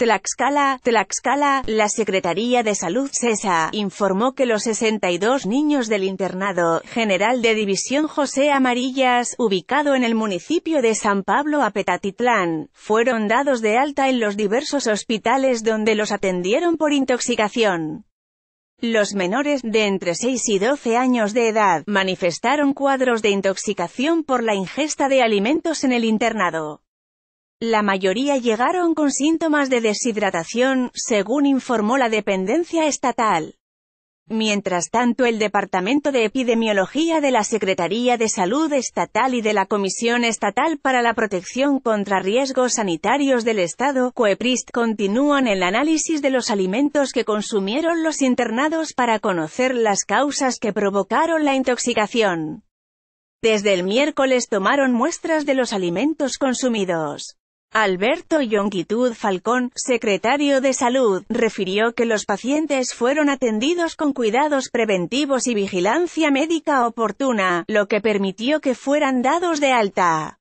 Tlaxcala, Tlaxcala, la Secretaría de Salud CESA, informó que los 62 niños del internado general de división José Amarillas, ubicado en el municipio de San Pablo Apetatitlán, fueron dados de alta en los diversos hospitales donde los atendieron por intoxicación. Los menores, de entre 6 y 12 años de edad, manifestaron cuadros de intoxicación por la ingesta de alimentos en el internado. La mayoría llegaron con síntomas de deshidratación, según informó la dependencia estatal. Mientras tanto el Departamento de Epidemiología de la Secretaría de Salud Estatal y de la Comisión Estatal para la Protección contra Riesgos Sanitarios del Estado, COEPRIST, continúan el análisis de los alimentos que consumieron los internados para conocer las causas que provocaron la intoxicación. Desde el miércoles tomaron muestras de los alimentos consumidos. Alberto Yonquitud Falcón, secretario de Salud, refirió que los pacientes fueron atendidos con cuidados preventivos y vigilancia médica oportuna, lo que permitió que fueran dados de alta.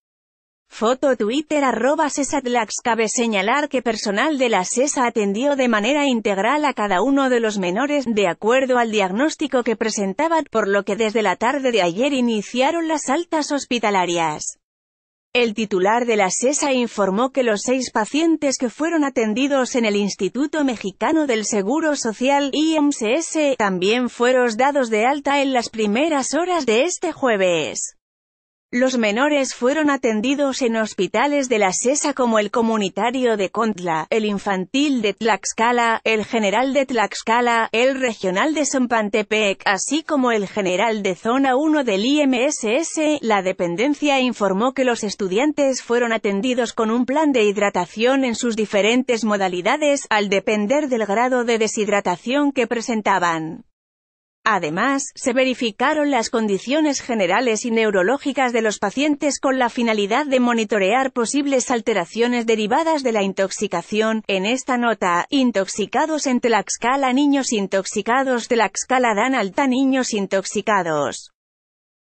Foto Twitter arroba Sesatlax Cabe señalar que personal de la SESA atendió de manera integral a cada uno de los menores, de acuerdo al diagnóstico que presentaban, por lo que desde la tarde de ayer iniciaron las altas hospitalarias. El titular de la SESA informó que los seis pacientes que fueron atendidos en el Instituto Mexicano del Seguro Social, IMSS, también fueron dados de alta en las primeras horas de este jueves. Los menores fueron atendidos en hospitales de la SESA como el comunitario de Contla, el infantil de Tlaxcala, el general de Tlaxcala, el regional de Sampantepec, así como el general de zona 1 del IMSS. La dependencia informó que los estudiantes fueron atendidos con un plan de hidratación en sus diferentes modalidades, al depender del grado de deshidratación que presentaban. Además, se verificaron las condiciones generales y neurológicas de los pacientes con la finalidad de monitorear posibles alteraciones derivadas de la intoxicación. En esta nota, intoxicados en Tlaxcala niños intoxicados Tlaxcala Dan alta niños intoxicados.